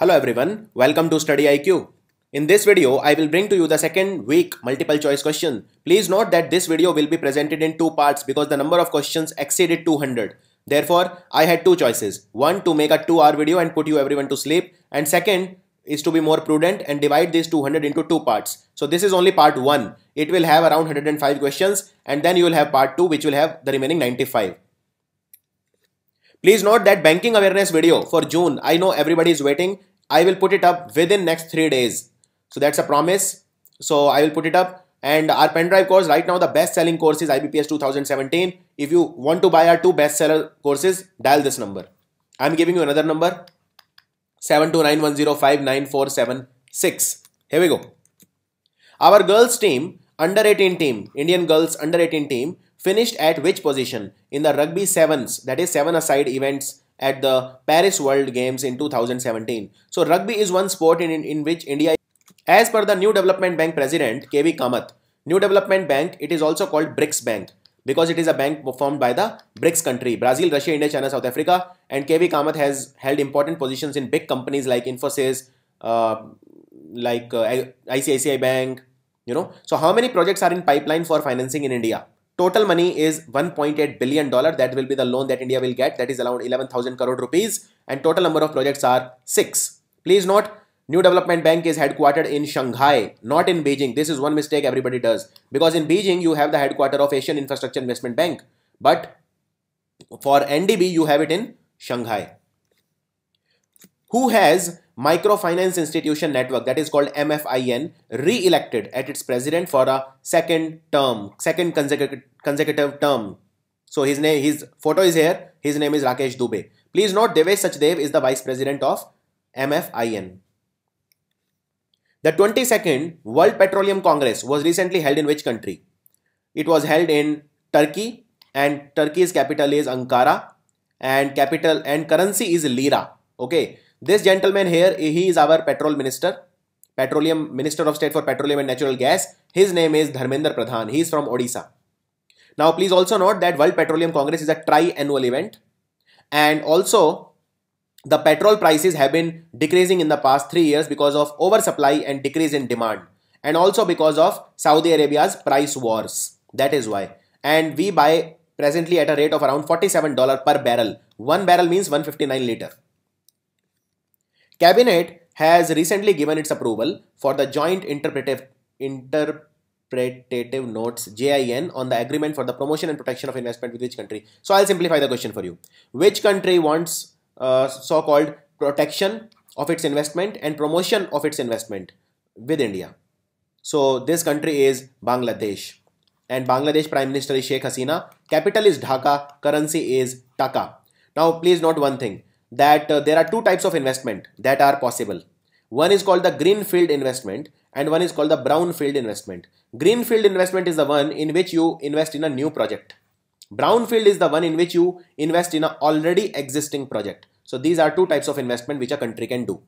Hello everyone, welcome to Study IQ. In this video, I will bring to you the second week multiple choice question. Please note that this video will be presented in two parts because the number of questions exceeded 200. Therefore, I had two choices. One, to make a 2 hour video and put you everyone to sleep. And second is to be more prudent and divide these 200 into two parts. So this is only part 1. It will have around 105 questions and then you will have part 2 which will have the remaining 95. Please note that banking awareness video for June, I know everybody is waiting. I will put it up within next three days. So that's a promise. So I will put it up and our pen drive course right now the best selling course is IBPS 2017. If you want to buy our two best seller courses, dial this number. I'm giving you another number seven two nine one zero five nine four seven six. Here we go. Our girls team, under 18 team, Indian girls under 18 team finished at which position in the rugby sevens, that is seven aside events at the Paris World Games in 2017. So rugby is one sport in, in, in which India, as per the New Development Bank president KV Kamath, New Development Bank, it is also called BRICS Bank because it is a bank formed by the BRICS country, Brazil, Russia, India, China, South Africa. And KV Kamath has held important positions in big companies like Infosys, uh, like uh, ICICI Bank, you know. So how many projects are in pipeline for financing in India? Total money is 1.8 billion dollar. That will be the loan that India will get. That is around 11,000 crore rupees. And total number of projects are six. Please note, New Development Bank is headquartered in Shanghai, not in Beijing. This is one mistake everybody does. Because in Beijing, you have the headquarter of Asian Infrastructure Investment Bank. But for NDB, you have it in Shanghai who has microfinance institution network that is called mfin re-elected at its president for a second term second consecutive consecutive term so his name his photo is here his name is rakesh dubey please note devesh sachdev is the vice president of mfin the 22nd world petroleum congress was recently held in which country it was held in turkey and turkey's capital is ankara and capital and currency is lira okay this gentleman here, he is our petrol minister, petroleum minister of state for petroleum and natural gas. His name is Dharmendra Pradhan. He is from Odisha. Now, please also note that World Petroleum Congress is a tri-annual event. And also, the petrol prices have been decreasing in the past three years because of oversupply and decrease in demand. And also because of Saudi Arabia's price wars. That is why. And we buy presently at a rate of around $47 per barrel. One barrel means 159 liter. Cabinet has recently given its approval for the Joint Interpretive Interpretative Notes JIN on the agreement for the promotion and protection of investment with which country. So I'll simplify the question for you. Which country wants uh, so-called protection of its investment and promotion of its investment with India? So this country is Bangladesh and Bangladesh Prime Minister is Sheikh Hasina. Capital is Dhaka, currency is Taka. Now please note one thing that uh, there are two types of investment that are possible. One is called the greenfield investment and one is called the brownfield investment. Greenfield investment is the one in which you invest in a new project. Brownfield is the one in which you invest in an already existing project. So these are two types of investment which a country can do.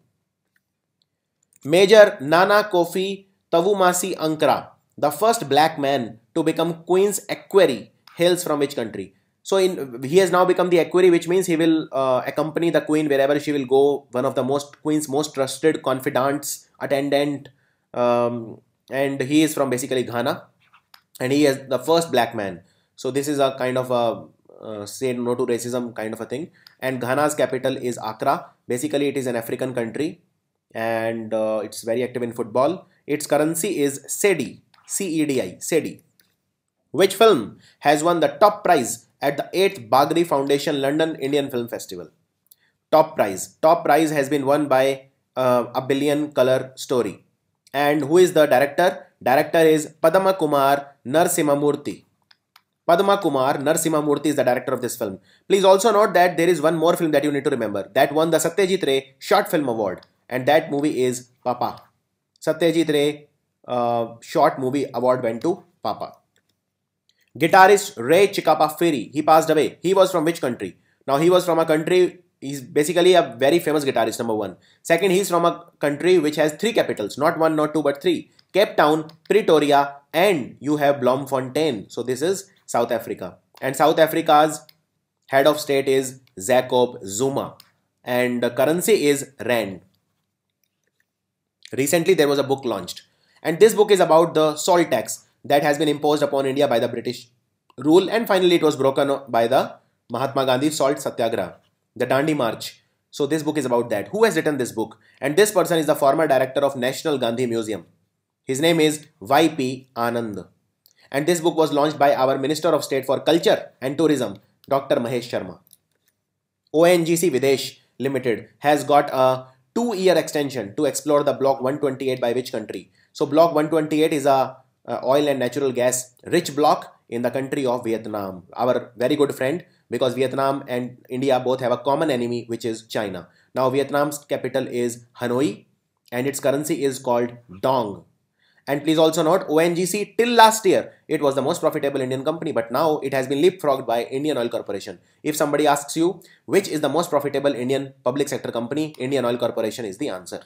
Major Nana Kofi Tawumasi Ankara, the first black man to become Queen's Equerry, hails from which country? So in he has now become the equerry, which means he will uh, accompany the queen wherever she will go. One of the most queen's most trusted confidants, attendant, um, and he is from basically Ghana, and he is the first black man. So this is a kind of a uh, say no to racism kind of a thing. And Ghana's capital is Accra. Basically, it is an African country, and uh, it's very active in football. Its currency is cedi, C E D I, cedi. Which film has won the top prize at the 8th Bagri Foundation London Indian Film Festival. Top prize. Top prize has been won by uh, A Billion Color Story. And who is the director? Director is Padma Kumar Narsimamurthy. Padma Kumar Narsimamurthy is the director of this film. Please also note that there is one more film that you need to remember that won the Satyajit Ray Short Film Award and that movie is Papa. Satyajit Ray uh, Short Movie Award went to Papa. Guitarist Ray Chicapa he passed away. He was from which country? Now he was from a country, he's basically a very famous guitarist, number one. Second, he's from a country which has three capitals, not one, not two, but three. Cape Town, Pretoria, and you have Bloemfontein. So this is South Africa. And South Africa's head of state is Jacob Zuma. And the currency is Rand. Recently, there was a book launched. And this book is about the salt tax that has been imposed upon India by the British rule and finally it was broken by the Mahatma Gandhi Salt Satyagraha, the Dandi March. So this book is about that. Who has written this book? And this person is the former director of National Gandhi Museum. His name is YP Anand. And this book was launched by our Minister of State for Culture and Tourism, Dr. Mahesh Sharma. ONGC Videsh Limited has got a two-year extension to explore the block 128 by which country? So block 128 is a uh, oil and natural gas rich block in the country of Vietnam, our very good friend, because Vietnam and India both have a common enemy, which is China. Now, Vietnam's capital is Hanoi and its currency is called Dong. And please also note ONGC till last year, it was the most profitable Indian company, but now it has been leapfrogged by Indian Oil Corporation. If somebody asks you which is the most profitable Indian public sector company, Indian Oil Corporation is the answer.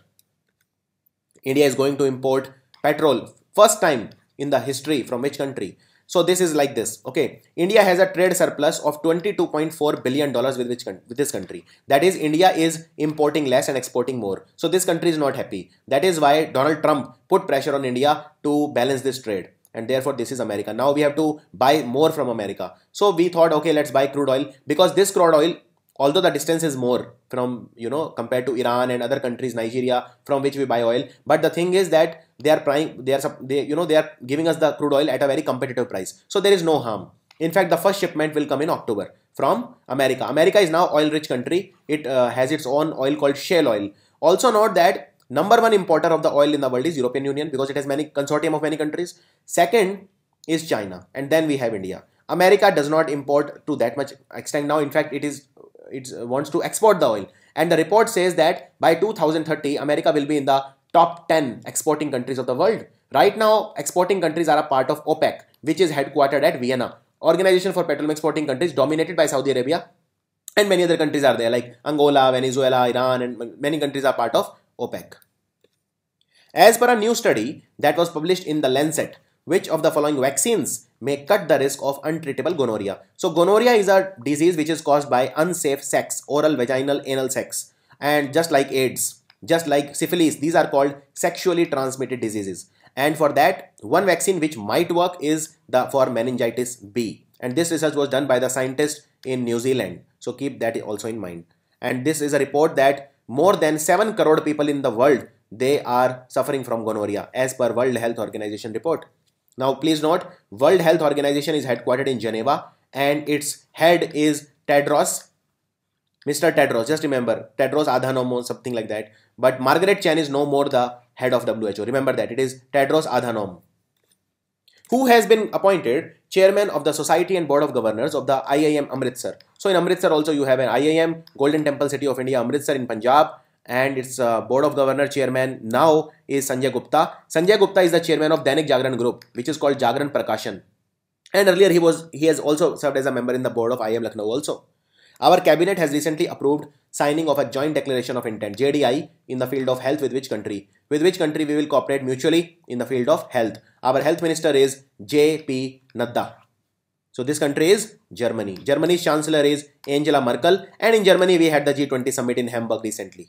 India is going to import petrol first time in the history from which country? So this is like this. Okay, India has a trade surplus of 22.4 billion dollars with which with this country. That is, India is importing less and exporting more. So this country is not happy. That is why Donald Trump put pressure on India to balance this trade and therefore this is America. Now we have to buy more from America. So we thought, okay, let's buy crude oil because this crude oil although the distance is more from you know compared to iran and other countries nigeria from which we buy oil but the thing is that they are prime they are they, you know they are giving us the crude oil at a very competitive price so there is no harm in fact the first shipment will come in october from america america is now oil rich country it uh, has its own oil called shale oil also note that number one importer of the oil in the world is european union because it has many consortium of many countries second is china and then we have india america does not import to that much extent now in fact it is it wants to export the oil. And the report says that by 2030, America will be in the top 10 exporting countries of the world. Right now, exporting countries are a part of OPEC, which is headquartered at Vienna. Organization for Petroleum Exporting Countries dominated by Saudi Arabia and many other countries are there like Angola, Venezuela, Iran and many countries are part of OPEC. As per a new study that was published in the Lancet, which of the following vaccines may cut the risk of untreatable gonorrhea. So gonorrhea is a disease which is caused by unsafe sex, oral, vaginal, anal sex. And just like AIDS, just like syphilis, these are called sexually transmitted diseases. And for that, one vaccine which might work is the for meningitis B. And this research was done by the scientist in New Zealand. So keep that also in mind. And this is a report that more than 7 crore people in the world, they are suffering from gonorrhea as per World Health Organization report. Now, please note, World Health Organization is headquartered in Geneva and its head is Tedros. Mr. Tedros, just remember, Tedros Adhanom something like that. But Margaret Chan is no more the head of WHO. Remember that, it is Tedros Adhanom. Who has been appointed chairman of the Society and Board of Governors of the IIM Amritsar. So in Amritsar also you have an IIM, Golden Temple City of India, Amritsar in Punjab and its uh, board of governor chairman now is Sanjay Gupta. Sanjay Gupta is the chairman of Dainik Jagran Group, which is called Jagran Prakashan. And earlier he was he has also served as a member in the board of IM Lucknow also. Our cabinet has recently approved signing of a joint declaration of intent JDI in the field of health with which country? With which country we will cooperate mutually in the field of health. Our health minister is JP Nadda. So this country is Germany. Germany's chancellor is Angela Merkel and in Germany we had the G20 summit in Hamburg recently.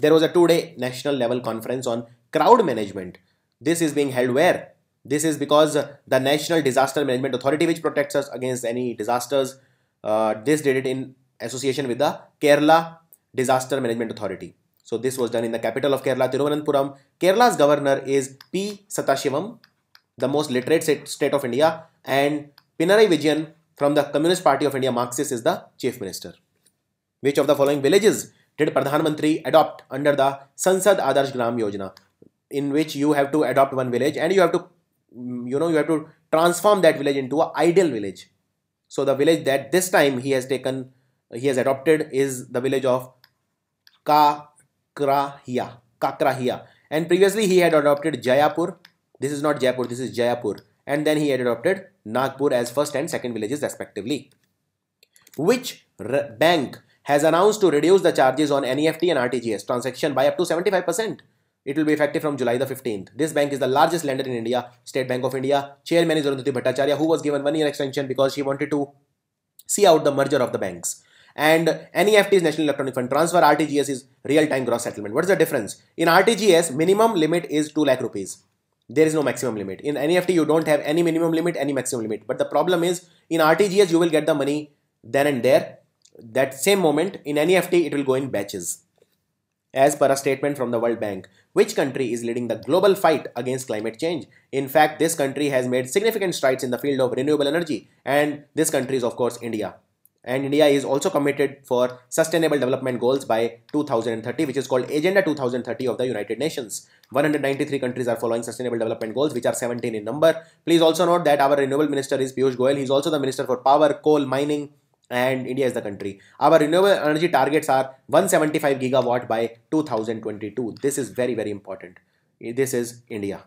There was a two-day national level conference on crowd management. This is being held where? This is because the National Disaster Management Authority which protects us against any disasters. Uh, this did it in association with the Kerala Disaster Management Authority. So this was done in the capital of Kerala, Thiruvananthapuram. Kerala's governor is P. Satashivam, the most literate state of India and Pinarayi Vijayan from the Communist Party of India, Marxist is the chief minister. Which of the following villages did Pradhan adopt under the Sansad Adarsh Gram Yojana in which you have to adopt one village and you have to mm, you know you have to transform that village into an ideal village so the village that this time he has taken he has adopted is the village of Kakrahia Kakrahia and previously he had adopted Jayapur this is not Jaipur this is Jayapur and then he had adopted Nagpur as first and second villages respectively which bank has announced to reduce the charges on NEFT and RTGS transaction by up to 75%. It will be effective from July the 15th. This bank is the largest lender in India, State Bank of India. Chairman is Arundhati Bhattacharya, who was given one year extension because she wanted to see out the merger of the banks. And NEFT is National Electronic Fund Transfer, RTGS is real time gross settlement. What is the difference? In RTGS, minimum limit is 2 lakh rupees. There is no maximum limit. In NEFT, you don't have any minimum limit, any maximum limit. But the problem is, in RTGS, you will get the money then and there that same moment in NEFT it will go in batches. As per a statement from the World Bank, which country is leading the global fight against climate change? In fact, this country has made significant strides in the field of renewable energy and this country is of course India. And India is also committed for sustainable development goals by 2030 which is called Agenda 2030 of the United Nations. 193 countries are following sustainable development goals which are 17 in number. Please also note that our renewable minister is Piyush Goyal. He is also the minister for power, coal, mining, and India is the country. Our renewable energy targets are 175 gigawatt by 2022. This is very, very important. This is India.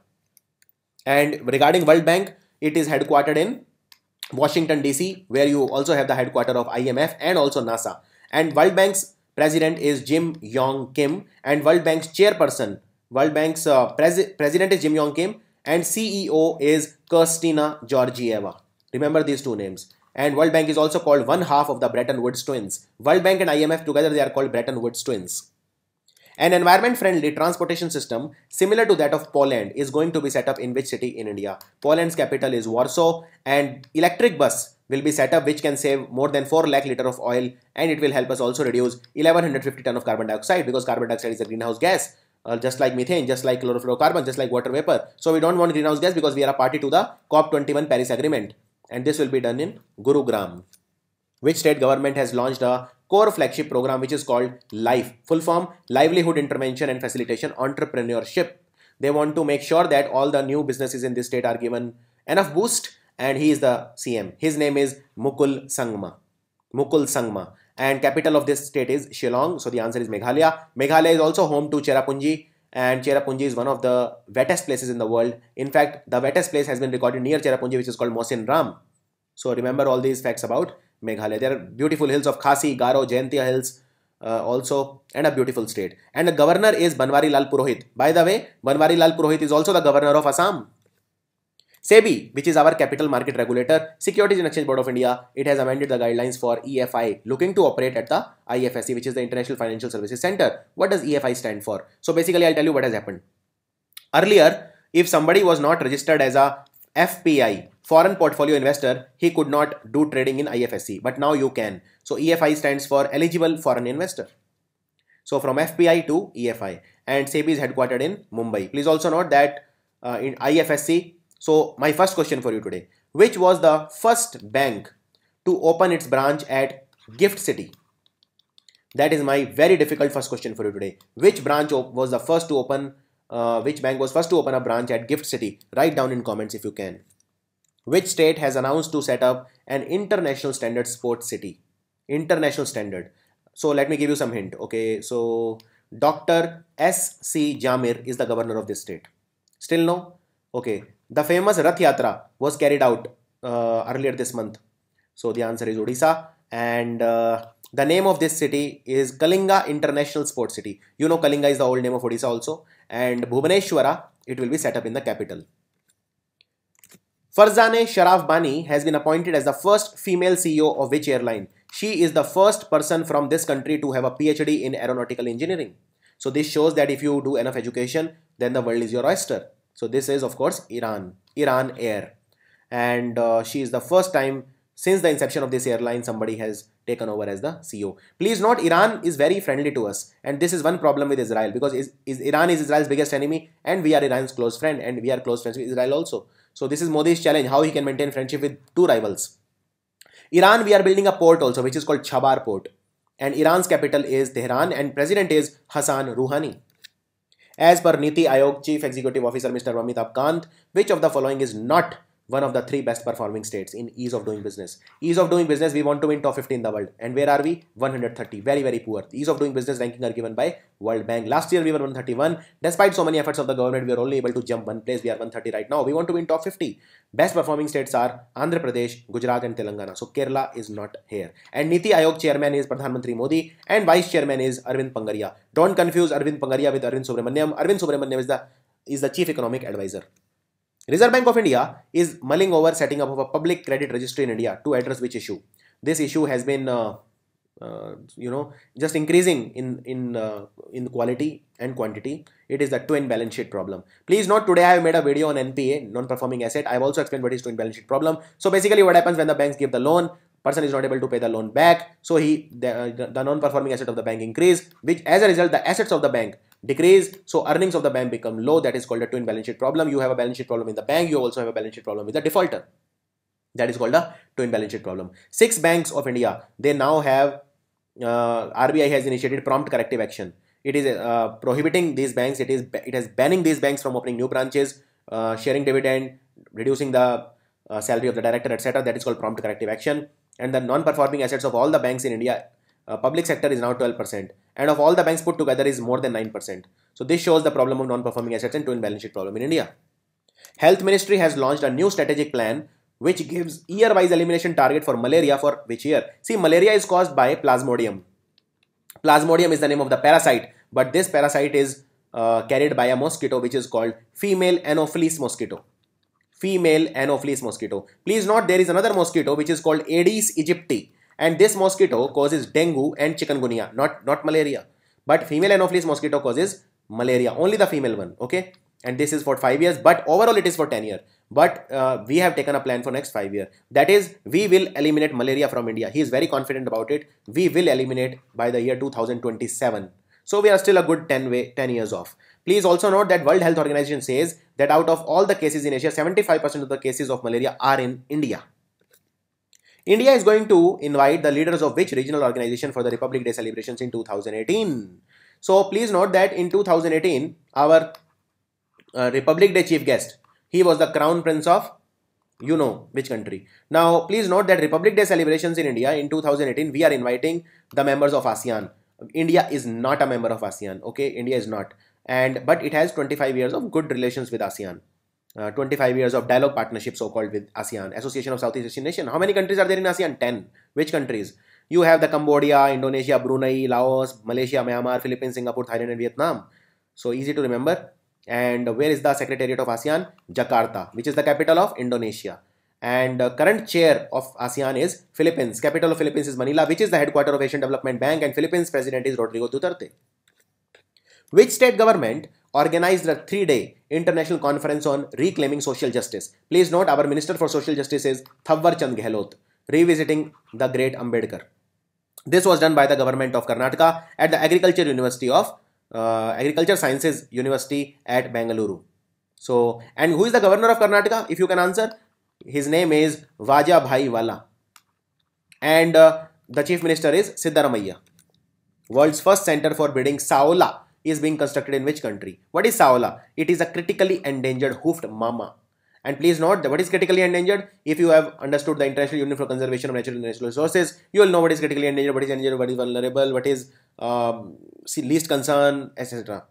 And regarding World Bank, it is headquartered in Washington DC, where you also have the headquarters of IMF and also NASA. And World Bank's president is Jim Yong Kim, and World Bank's chairperson, World Bank's uh, pres president is Jim Yong Kim, and CEO is Kirstina Georgieva. Remember these two names and World Bank is also called one half of the Bretton Woods twins. World Bank and IMF together they are called Bretton Woods twins. An environment friendly transportation system similar to that of Poland is going to be set up in which city in India? Poland's capital is Warsaw and electric bus will be set up which can save more than 4 lakh liter of oil and it will help us also reduce 1150 ton of carbon dioxide because carbon dioxide is a greenhouse gas uh, just like methane, just like chlorofluorocarbon, just like water vapor. So we don't want greenhouse gas because we are a party to the COP21 Paris Agreement and this will be done in Gurugram. Which state government has launched a core flagship program which is called LIFE, full form Livelihood Intervention and Facilitation Entrepreneurship. They want to make sure that all the new businesses in this state are given enough boost and he is the CM. His name is Mukul Sangma. Mukul Sangma. And capital of this state is Shillong. So the answer is Meghalaya. Meghalaya is also home to Cherrapunji, and Cherrapunji is one of the wettest places in the world. In fact, the wettest place has been recorded near Cherrapunji which is called Mosin Ram. So remember all these facts about Meghalaya. There are beautiful hills of Khasi, Garo, Jaintia hills uh, also and a beautiful state. And the governor is Banwari Lal Purohit. By the way, Banwari Lal Purohit is also the governor of Assam. SEBI, which is our capital market regulator, Securities and Exchange Board of India, it has amended the guidelines for EFI looking to operate at the IFSC, which is the International Financial Services Center. What does EFI stand for? So basically, I'll tell you what has happened. Earlier, if somebody was not registered as a FPI, foreign portfolio investor, he could not do trading in IFSC, but now you can. So EFI stands for eligible foreign investor. So from FPI to EFI and SEBI is headquartered in Mumbai. Please also note that uh, in IFSC so my first question for you today, which was the first bank to open its branch at Gift City? That is my very difficult first question for you today. Which branch was the first to open, uh, which bank was first to open a branch at Gift City? Write down in comments if you can. Which state has announced to set up an international standard sports city? International standard. So let me give you some hint. Okay, so Dr. S.C. Jamir is the governor of this state. Still no? Okay, the famous Rath Yatra was carried out uh, earlier this month. So the answer is Odisha and uh, the name of this city is Kalinga International Sports City. You know Kalinga is the old name of Odisha also and Bhuvaneswara, it will be set up in the capital. Farzane Sharaf Bani has been appointed as the first female CEO of which airline? She is the first person from this country to have a PhD in aeronautical engineering. So this shows that if you do enough education, then the world is your oyster. So this is of course Iran, Iran Air. And uh, she is the first time since the inception of this airline somebody has taken over as the CEO. Please note Iran is very friendly to us and this is one problem with Israel because is, is Iran is Israel's biggest enemy and we are Iran's close friend and we are close friends with Israel also. So this is Modi's challenge how he can maintain friendship with two rivals. Iran we are building a port also which is called Chabar port and Iran's capital is Tehran and president is Hassan Rouhani. As per Niti Aayog Chief Executive Officer Mr. Ramitabh Kant, which of the following is not one of the three best performing states in ease of doing business. Ease of doing business, we want to win top 50 in the world. And where are we? 130. Very, very poor. The ease of doing business ranking are given by World Bank. Last year, we were 131. Despite so many efforts of the government, we are only able to jump one place. We are 130 right now. We want to win top 50. Best performing states are Andhra Pradesh, Gujarat and Telangana. So Kerala is not here. And Niti Ayog chairman is Pradhan Mantri Modi and vice chairman is Arvind Pangaria. Don't confuse Arvind Pangaria with Arvind Subramaniam. Arvind Subramaniam is the, is the chief economic advisor. Reserve Bank of India is mulling over setting up of a public credit registry in India to address which issue. This issue has been, uh, uh, you know, just increasing in in uh, in quality and quantity. It is the twin balance sheet problem. Please note today I have made a video on NPA, non-performing asset. I have also explained what is twin balance sheet problem. So basically, what happens when the banks give the loan, person is not able to pay the loan back so he the, the non-performing asset of the bank increase which as a result the assets of the bank decreased so earnings of the bank become low that is called a twin balance sheet problem you have a balance sheet problem in the bank you also have a balance sheet problem with the defaulter that is called a twin balance sheet problem six banks of india they now have uh, rbi has initiated prompt corrective action it is uh, prohibiting these banks it is it has banning these banks from opening new branches uh, sharing dividend reducing the uh, salary of the director etc that is called prompt corrective action and the non performing assets of all the banks in india uh, public sector is now 12% and of all the banks put together is more than 9%. So this shows the problem of non-performing assets and twin balance sheet problem in India. Health Ministry has launched a new strategic plan which gives year-wise elimination target for malaria for which year. See malaria is caused by plasmodium. Plasmodium is the name of the parasite but this parasite is uh, carried by a mosquito which is called female anopheles mosquito. Female anopheles mosquito. Please note there is another mosquito which is called Aedes aegypti. And this mosquito causes dengue and chikungunya, not, not malaria. But female anopheles mosquito causes malaria, only the female one, okay? And this is for 5 years, but overall it is for 10 year. But uh, we have taken a plan for next 5 year. That is, we will eliminate malaria from India. He is very confident about it. We will eliminate by the year 2027. So we are still a good 10, way, 10 years off. Please also note that World Health Organization says that out of all the cases in Asia, 75% of the cases of malaria are in India. India is going to invite the leaders of which regional organization for the Republic Day celebrations in 2018? So please note that in 2018, our uh, Republic Day chief guest, he was the crown prince of you know which country. Now please note that Republic Day celebrations in India in 2018, we are inviting the members of ASEAN. India is not a member of ASEAN, okay? India is not. And but it has 25 years of good relations with ASEAN. Uh, 25 years of dialogue partnership so-called with ASEAN, Association of Southeast Asian Nation. How many countries are there in ASEAN? 10. Which countries? You have the Cambodia, Indonesia, Brunei, Laos, Malaysia, Myanmar, Philippines, Singapore, Thailand and Vietnam. So easy to remember. And where is the Secretariat of ASEAN? Jakarta, which is the capital of Indonesia. And uh, current chair of ASEAN is Philippines. Capital of Philippines is Manila, which is the headquarters of Asian Development Bank and Philippines president is Rodrigo Duterte. Which state government organized a three-day international conference on reclaiming social justice. Please note our Minister for Social Justice is Thawar Chand Gehlot, revisiting the great Ambedkar. This was done by the government of Karnataka at the Agriculture University of uh, Agriculture Sciences University at Bangalore. So, and who is the governor of Karnataka? If you can answer, his name is Vaja Bhai Wala. And uh, the chief minister is Siddharamaiah. World's first center for breeding Saola is being constructed in which country? What is Saola? It is a critically endangered hoofed mama. And please note that what is critically endangered? If you have understood the International Union for Conservation of Natural and Natural Resources, you will know what is critically endangered, what is endangered, what is vulnerable, what is um, least concern, etc.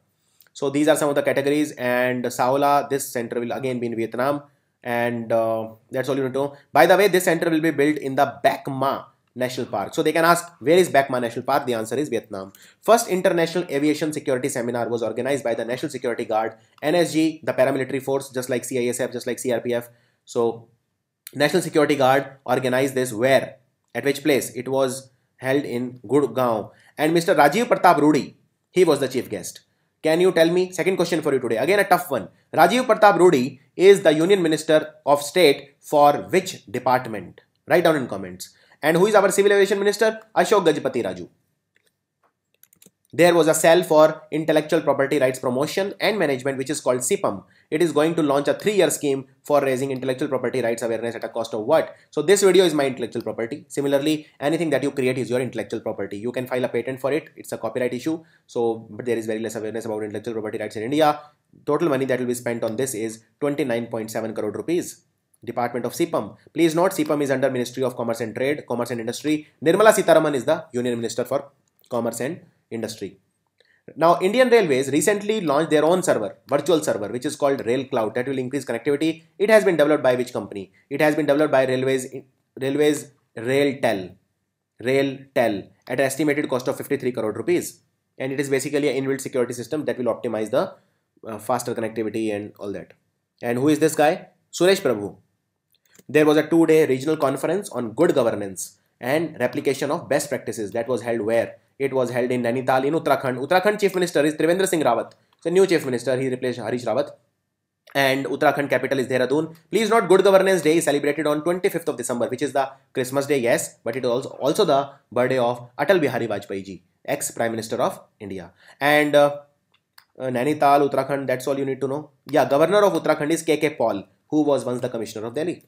So these are some of the categories and Saola, this center will again be in Vietnam and uh, that's all you need to know. By the way, this center will be built in the Bac Ma National Park. So they can ask, where is Back National Park? The answer is Vietnam. First International Aviation Security Seminar was organized by the National Security Guard, NSG, the paramilitary force, just like CISF, just like CRPF. So National Security Guard organized this where? At which place? It was held in Gurgaon. And Mr. Rajiv Pratap Rudi, he was the chief guest. Can you tell me? Second question for you today. Again, a tough one. Rajiv Pratap Rudi is the Union Minister of State for which department? Write down in comments. And who is our civil aviation minister? Ashok Gajpati Raju. There was a cell for intellectual property rights promotion and management which is called CIPAM. It is going to launch a three-year scheme for raising intellectual property rights awareness at a cost of what? So this video is my intellectual property. Similarly, anything that you create is your intellectual property. You can file a patent for it. It's a copyright issue. So but there is very less awareness about intellectual property rights in India. Total money that will be spent on this is 29.7 crore rupees. Department of CPM. Please note CPM is under Ministry of Commerce and Trade, Commerce and Industry. Nirmala Sitaraman is the Union Minister for Commerce and Industry. Now, Indian Railways recently launched their own server, virtual server, which is called Rail Cloud that will increase connectivity. It has been developed by which company? It has been developed by Railways, Railways RailTel, RailTel at an estimated cost of 53 crore rupees. And it is basically an inbuilt security system that will optimize the uh, faster connectivity and all that. And who is this guy? Suresh Prabhu. There was a two-day regional conference on good governance and replication of best practices that was held where? It was held in Nainital in Uttarakhand. Uttarakhand chief minister is Trivendra Singh Rawat. So new chief minister, he replaced Harish Rawat. And Uttarakhand capital is Dehradun. Please note Good Governance Day is celebrated on 25th of December, which is the Christmas day, yes, but it is also, also the birthday of Atal Bihari Vajpayee ji, ex-Prime Minister of India. And uh, uh, Nainital, Uttarakhand, that's all you need to know. Yeah, governor of Uttarakhand is KK Paul, who was once the commissioner of Delhi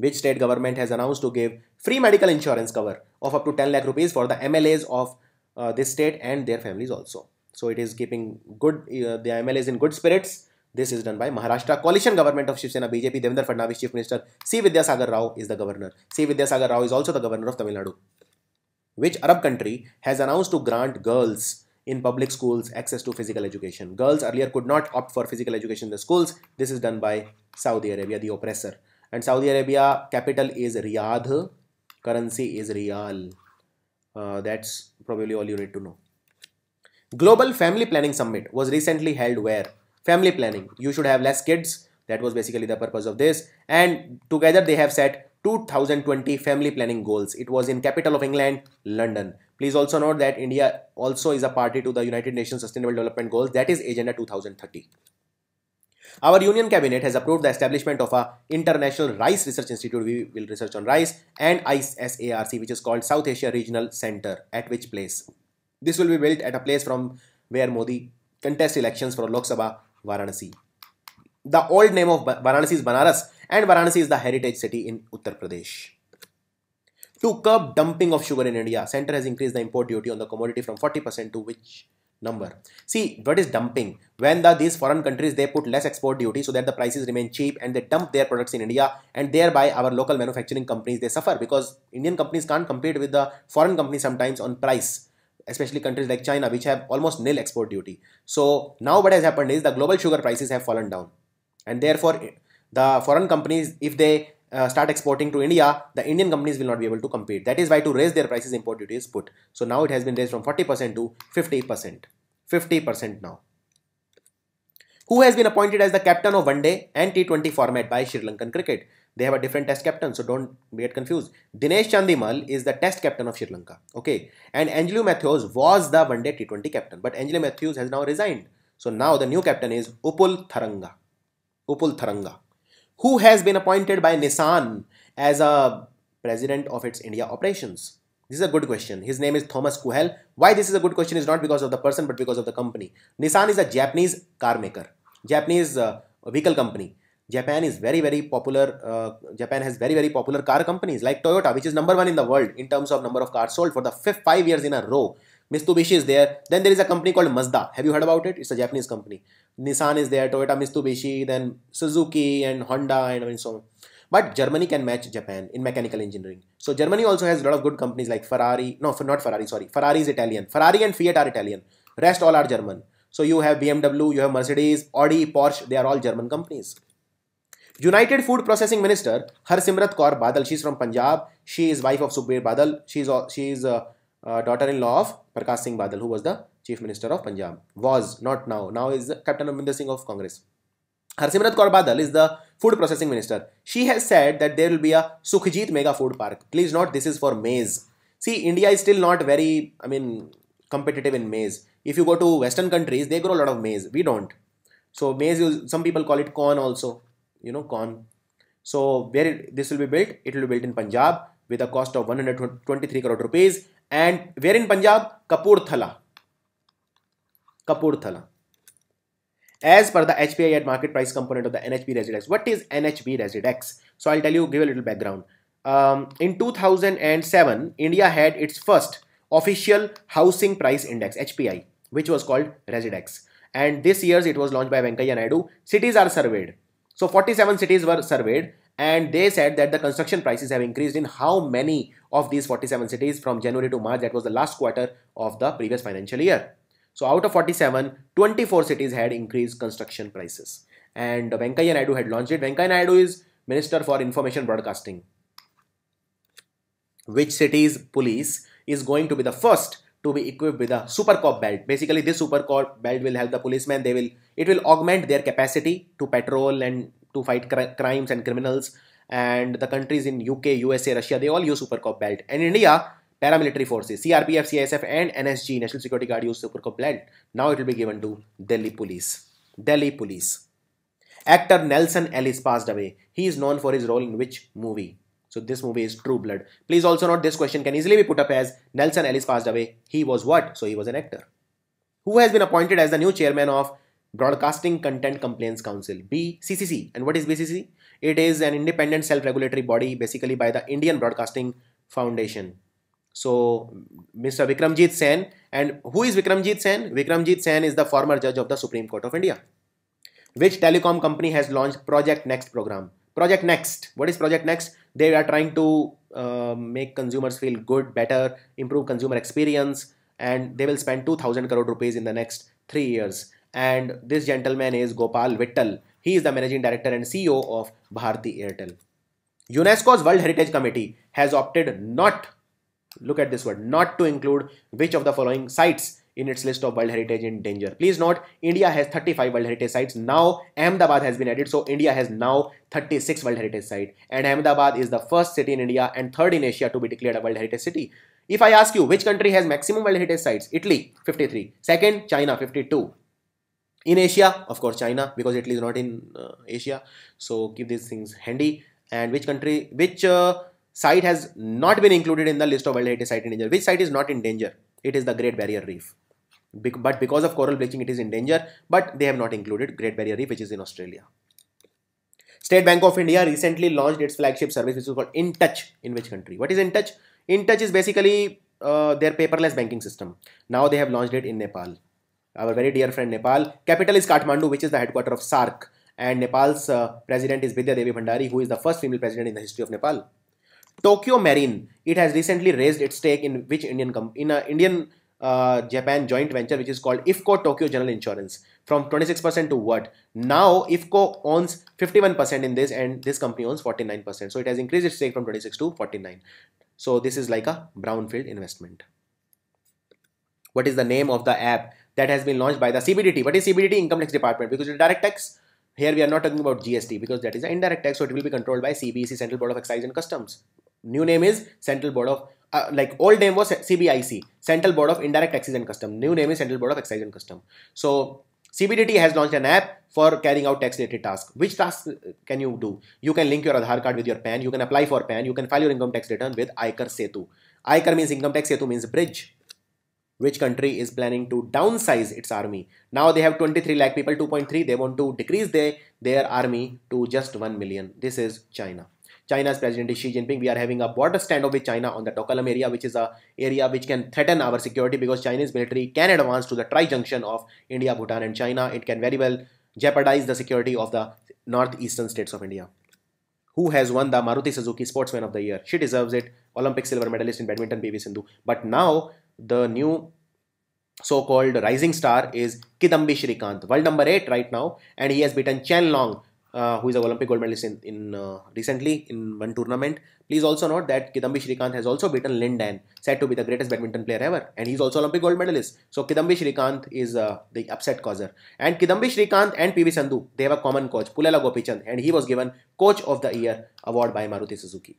which state government has announced to give free medical insurance cover of up to 10 lakh rupees for the MLAs of uh, this state and their families also. So it is keeping good uh, the MLAs in good spirits. This is done by Maharashtra coalition government of Shiv Sena BJP. Devendra Fadnavis, Chief Minister C. Vidyasagar Rao is the governor. C. Vidyasagar Rao is also the governor of Tamil Nadu. Which Arab country has announced to grant girls in public schools access to physical education? Girls earlier could not opt for physical education in the schools. This is done by Saudi Arabia, the oppressor and Saudi Arabia capital is Riyadh currency is Riyal uh, that's probably all you need to know global family planning summit was recently held where family planning you should have less kids that was basically the purpose of this and together they have set 2020 family planning goals it was in capital of england london please also note that india also is a party to the united nations sustainable development goals that is agenda 2030 our union cabinet has approved the establishment of a international rice research institute. We will research on rice and I S S A R C, which is called South Asia Regional Center. At which place? This will be built at a place from where Modi contests elections for Lok Sabha, Varanasi. The old name of Varanasi is Banaras, and Varanasi is the heritage city in Uttar Pradesh. To curb dumping of sugar in India, center has increased the import duty on the commodity from 40% to which number. See, what is dumping? When the, these foreign countries, they put less export duty so that the prices remain cheap and they dump their products in India and thereby our local manufacturing companies, they suffer because Indian companies can't compete with the foreign companies sometimes on price especially countries like China which have almost nil export duty. So now what has happened is the global sugar prices have fallen down and therefore the foreign companies if they uh, start exporting to India, the Indian companies will not be able to compete. That is why to raise their prices, import duty is put. So now it has been raised from 40% to 50%. 50% now. Who has been appointed as the captain of one day and T20 format by Sri Lankan cricket? They have a different test captain, so don't get confused. Dinesh Chandimal is the test captain of Sri Lanka. Okay. And Angelo Matthews was the one day T20 captain. But Angelo Matthews has now resigned. So now the new captain is Upul Tharanga. Upul Tharanga who has been appointed by Nissan as a president of its India operations? This is a good question. His name is Thomas Kuhel. Why this is a good question is not because of the person but because of the company. Nissan is a Japanese car maker, Japanese uh, vehicle company. Japan is very very popular. Uh, Japan has very very popular car companies like Toyota, which is number one in the world in terms of number of cars sold for the fifth five years in a row. Mitsubishi is there. Then there is a company called Mazda. Have you heard about it? It's a Japanese company. Nissan is there, Toyota, Mitsubishi, then Suzuki and Honda and, so on. But Germany can match Japan in mechanical engineering. So Germany also has a lot of good companies like Ferrari. No, not Ferrari, sorry. Ferrari is Italian. Ferrari and Fiat are Italian. Rest all are German. So you have BMW, you have Mercedes, Audi, Porsche. They are all German companies. United Food Processing Minister Harsimrat Kaur Badal. She's from Punjab. She is wife of Subir Badal. She's she is uh, uh, daughter-in-law of Prakash Singh Badal, who was the Chief Minister of Punjab. Was, not now. Now is Captain Amrinder Singh of Congress. Harsimrat Kaur Badal is the Food Processing Minister. She has said that there will be a Sukhjit Mega Food Park. Please note this is for maize. See, India is still not very, I mean, competitive in maize. If you go to Western countries, they grow a lot of maize. We don't. So maize, some people call it corn also. You know, corn. So where it, this will be built? It will be built in Punjab with a cost of 123 crore rupees and where in Punjab? Kapurthala. Kapurthala. As per the HPI at market price component of the NHB Residex. What is NHB Residex? So I'll tell you, give a little background. Um, in 2007, India had its first official housing price index, HPI, which was called Residex. And this year it was launched by Venkaya Naidu. Cities are surveyed. So 47 cities were surveyed and they said that the construction prices have increased in how many of these 47 cities from January to March that was the last quarter of the previous financial year. So out of 47, 24 cities had increased construction prices and Venkaiah Naidu had launched it. Venkaiah Naidu is Minister for Information Broadcasting. Which city's police is going to be the first to be equipped with a super cop belt. Basically, this super cop belt will help the policemen. They will it will augment their capacity to patrol and to fight cr crimes and criminals. And the countries in UK, USA, Russia, they all use super cop belt. And India, paramilitary forces, CRPF, CISF, and NSG, National Security Guard, use super cop belt. Now it will be given to Delhi Police. Delhi Police. Actor Nelson Ellis passed away. He is known for his role in which movie? So this movie is True Blood. Please also note this question can easily be put up as Nelson Ellis passed away. He was what? So he was an actor. Who has been appointed as the new chairman of Broadcasting Content Complaints Council? BCCC. And what is BCCC? It is an independent self-regulatory body basically by the Indian Broadcasting Foundation. So Mr. Vikramjit Sen and who is Vikramjit Sen? Vikramjit Sen is the former judge of the Supreme Court of India. Which telecom company has launched Project Next program? Project Next. What is Project Next? they are trying to uh, make consumers feel good, better, improve consumer experience, and they will spend 2000 crore rupees in the next three years. And this gentleman is Gopal Vittal. He is the managing director and CEO of Bharti Airtel. UNESCO's World Heritage Committee has opted not, look at this word, not to include which of the following sites in its list of World Heritage in danger. Please note, India has 35 World Heritage sites. Now Ahmedabad has been added, so India has now 36 World Heritage sites. And Ahmedabad is the first city in India and third in Asia to be declared a World Heritage city. If I ask you which country has maximum World Heritage sites, Italy 53, second China 52. In Asia, of course, China because Italy is not in uh, Asia, so keep these things handy. And which country, which uh, site has not been included in the list of World Heritage Site in danger? Which site is not in danger? It is the Great Barrier Reef. Be but because of coral bleaching, it is in danger, but they have not included Great Barrier Reef, which is in Australia. State Bank of India recently launched its flagship service, which is called In Touch. In which country? What is In Touch? In Touch is basically uh, their paperless banking system. Now they have launched it in Nepal. Our very dear friend Nepal. Capital is Kathmandu, which is the headquarters of SARC. And Nepal's uh, president is Vidya Devi Bhandari, who is the first female president in the history of Nepal. Tokyo Marine, it has recently raised its stake in which Indian in a Indian uh, Japan joint venture which is called IFCO Tokyo General Insurance from 26% to what? Now IFCO owns 51% in this and this company owns 49%. So it has increased its stake from 26 to 49. So this is like a brownfield investment. What is the name of the app that has been launched by the CBDT? What is CBDT? Income Tax Department because it's direct tax. Here we are not talking about GST because that is an indirect tax so it will be controlled by CBC Central Board of Excise and Customs New name is Central Board of uh, like old name was CBIC, Central Board of Indirect Taxes and Custom. New name is Central Board of Excise and Custom. So CBDT has launched an app for carrying out tax related tasks. Which tasks uh, can you do? You can link your Aadhaar card with your PAN, you can apply for PAN, you can file your income tax return with ICAR Setu. ICAR means income tax, Setu means bridge. Which country is planning to downsize its army? Now they have 23 lakh people, 2.3. They want to decrease their, their army to just 1 million. This is China. China's President Xi Jinping. We are having a border standoff with China on the Tokalam area, which is a area which can threaten our security because Chinese military can advance to the tri-junction of India, Bhutan and China. It can very well jeopardize the security of the northeastern states of India. Who has won the Maruti Suzuki Sportsman of the Year? She deserves it. Olympic silver medalist in badminton, PV Sindhu. But now the new so-called rising star is Kidambi Shrikant, world number 8 right now and he has beaten Chen Long uh, who is a Olympic gold medalist in, in uh, recently in one tournament. Please also note that Kidambi Shrikant has also beaten Lin Dan, said to be the greatest badminton player ever, and he's also Olympic gold medalist. So Kidambi Shrikant is uh, the upset causer. And Kidambi Shrikant and PV Sandhu, they have a common coach, Pulela Gopichand, and he was given Coach of the Year award by Maruti Suzuki.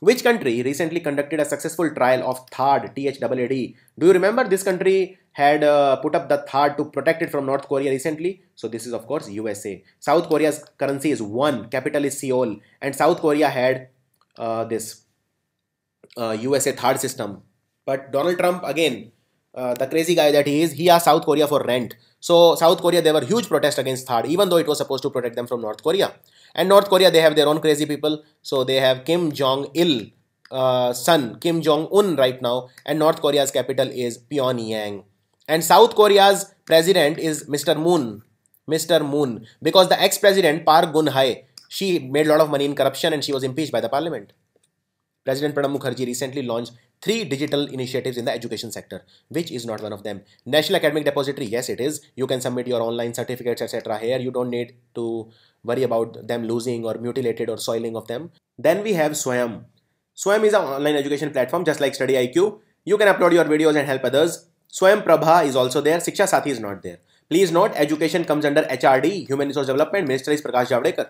Which country recently conducted a successful trial of THAAD, T-H-A-A-D? Do you remember this country had uh, put up the THAAD to protect it from North Korea recently? So this is of course USA. South Korea's currency is one, capital is Seoul. And South Korea had uh, this uh, USA THAAD system. But Donald Trump, again, uh, the crazy guy that he is, he asked South Korea for rent. So South Korea, there were huge protests against THAAD, even though it was supposed to protect them from North Korea. And North Korea, they have their own crazy people. So they have Kim Jong Il, uh, son Kim Jong Un right now, and North Korea's capital is Pyongyang. And South Korea's president is Mr. Moon, Mr. Moon, because the ex-president Park Geun-hye, she made a lot of money in corruption and she was impeached by the parliament. President Pranab Mukherjee recently launched three digital initiatives in the education sector. Which is not one of them? National Academic Depository, yes it is. You can submit your online certificates etc. Here you don't need to worry about them losing or mutilated or soiling of them. Then we have Swayam. Swayam is an online education platform just like Study IQ. You can upload your videos and help others. Swayam Prabha is also there. Siksha Sathi is not there. Please note, education comes under HRD, Human Resource Development, Minister is Prakash Javadekar.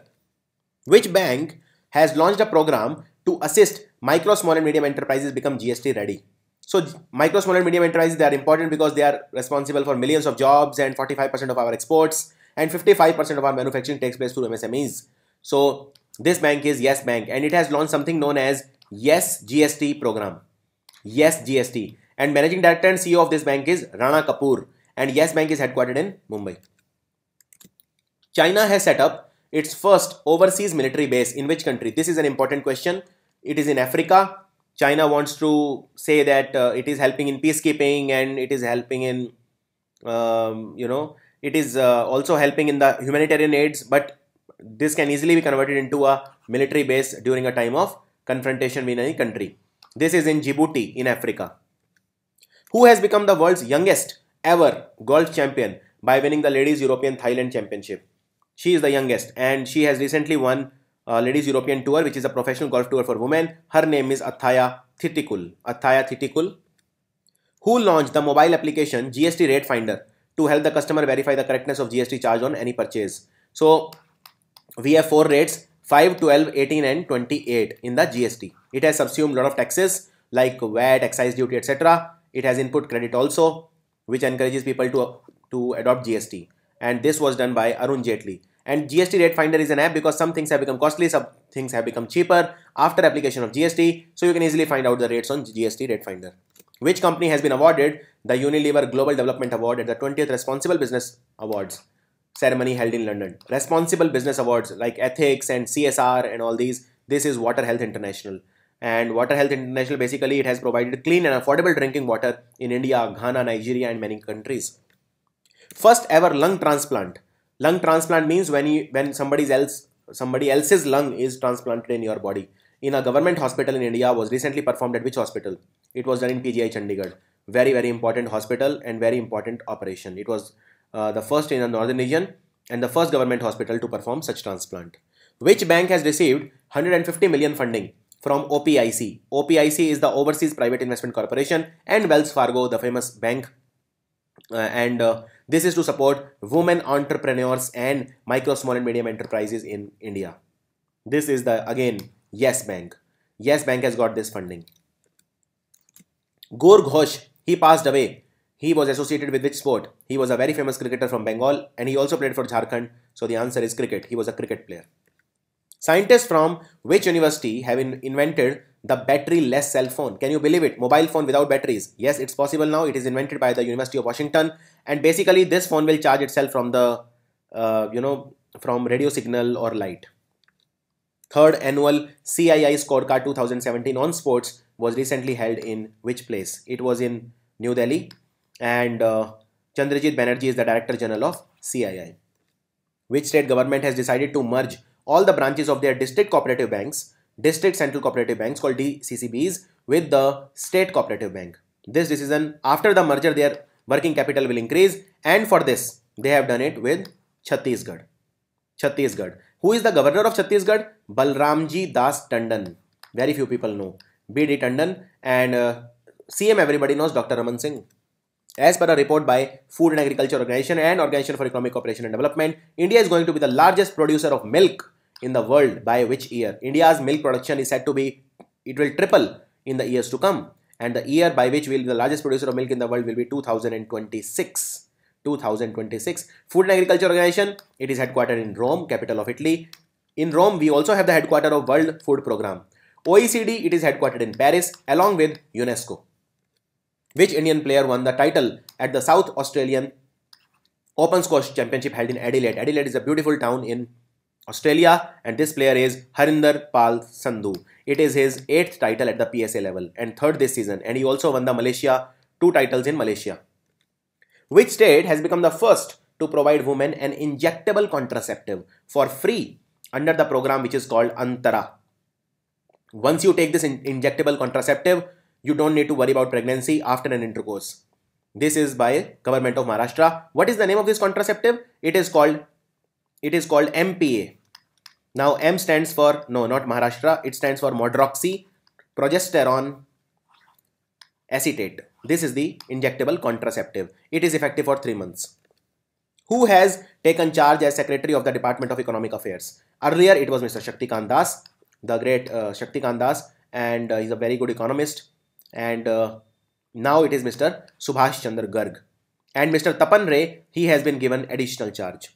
Which bank has launched a program to assist micro, small and medium enterprises become GST ready. So micro, small and medium enterprises, they are important because they are responsible for millions of jobs and 45% of our exports and 55% of our manufacturing takes place through MSMEs. So this bank is Yes Bank and it has launched something known as Yes GST program. Yes GST and managing director and CEO of this bank is Rana Kapoor and Yes Bank is headquartered in Mumbai. China has set up its first overseas military base in which country? This is an important question it is in Africa. China wants to say that uh, it is helping in peacekeeping and it is helping in, um, you know, it is uh, also helping in the humanitarian aids, but this can easily be converted into a military base during a time of confrontation with any country. This is in Djibouti in Africa. Who has become the world's youngest ever golf champion by winning the Ladies European Thailand Championship? She is the youngest and she has recently won uh, ladies European Tour, which is a professional golf tour for women. Her name is Athaya Thitikul. Athaya Thitikul, who launched the mobile application GST Rate Finder to help the customer verify the correctness of GST charge on any purchase. So we have four rates 5, 12, 18, and 28 in the GST. It has subsumed a lot of taxes like VAT, excise duty, etc. It has input credit also, which encourages people to, to adopt GST. And this was done by Arun Jaitley. And GST Rate Finder is an app because some things have become costly, some things have become cheaper after application of GST. So you can easily find out the rates on GST Rate Finder. Which company has been awarded the Unilever Global Development Award at the 20th Responsible Business Awards ceremony held in London? Responsible Business Awards like ethics and CSR and all these. This is Water Health International. And Water Health International basically it has provided clean and affordable drinking water in India, Ghana, Nigeria and many countries. First ever lung transplant lung transplant means when you when somebody else somebody else's lung is transplanted in your body in a government hospital in india was recently performed at which hospital it was done in pgi chandigarh very very important hospital and very important operation it was uh, the first in the northern region and the first government hospital to perform such transplant which bank has received 150 million funding from OPIC. OPIC is the Overseas Private Investment Corporation and Wells Fargo, the famous bank uh, and uh, this is to support women entrepreneurs and micro, small and medium enterprises in India. This is the, again, Yes Bank. Yes Bank has got this funding. Gaur Ghosh, he passed away. He was associated with which sport? He was a very famous cricketer from Bengal and he also played for Jharkhand. So the answer is cricket. He was a cricket player. Scientists from which university have in invented the battery-less cell phone? Can you believe it? Mobile phone without batteries. Yes, it's possible now. It is invented by the University of Washington and basically this phone will charge itself from the uh, you know from radio signal or light third annual cii scorecard 2017 on sports was recently held in which place it was in new delhi and uh, chandrajit banerjee is the director general of cii which state government has decided to merge all the branches of their district cooperative banks district central cooperative banks called dccbs with the state cooperative bank this decision after the merger there working capital will increase and for this they have done it with Chhattisgarh. Chhattisgarh. Who is the governor of Chhattisgarh? Balramji Das Tandon. Very few people know. B.D. Tandon and uh, CM everybody knows Dr. Raman Singh. As per a report by Food and Agriculture Organization and Organization for Economic Cooperation and Development, India is going to be the largest producer of milk in the world by which year? India's milk production is said to be, it will triple in the years to come and the year by which we'll be the largest producer of milk in the world will be 2026. 2026. Food and Agriculture Organization, it is headquartered in Rome, capital of Italy. In Rome, we also have the headquarter of World Food Programme. OECD, it is headquartered in Paris along with UNESCO. Which Indian player won the title at the South Australian Open Squash Championship held in Adelaide? Adelaide is a beautiful town in Australia and this player is Harinder Pal Sandhu. It is his 8th title at the PSA level and 3rd this season and he also won the Malaysia 2 titles in Malaysia. Which state has become the first to provide women an injectable contraceptive for free under the program which is called Antara. Once you take this in injectable contraceptive, you don't need to worry about pregnancy after an intercourse. This is by government of Maharashtra. What is the name of this contraceptive? It is called it is called MPA. Now M stands for, no not Maharashtra, it stands for Modroxy Progesterone Acetate. This is the injectable contraceptive. It is effective for 3 months. Who has taken charge as Secretary of the Department of Economic Affairs? Earlier it was Mr. Shakti Das, the great uh, Shakti Das and uh, he's a very good economist and uh, now it is Mr. Subhash Chandra Garg and Mr. Tapan Ray, he has been given additional charge.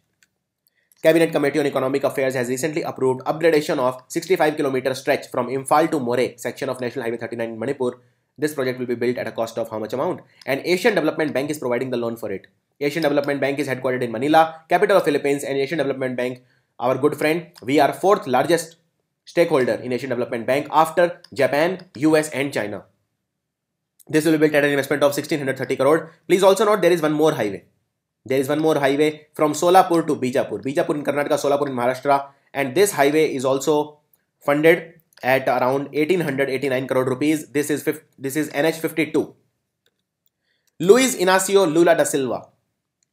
Cabinet Committee on Economic Affairs has recently approved upgradation of 65 km stretch from Imphal to Moray section of National Highway 39 in Manipur. This project will be built at a cost of how much amount? And Asian Development Bank is providing the loan for it. Asian Development Bank is headquartered in Manila, capital of Philippines, and Asian Development Bank, our good friend, we are fourth largest stakeholder in Asian Development Bank after Japan, US, and China. This will be built at an investment of 1630 crore. Please also note there is one more highway. There is one more highway from Solapur to Bijapur. Bijapur in Karnataka, Solapur in Maharashtra. And this highway is also funded at around 1889 crore rupees. This is, this is NH52. Luis Inacio Lula da Silva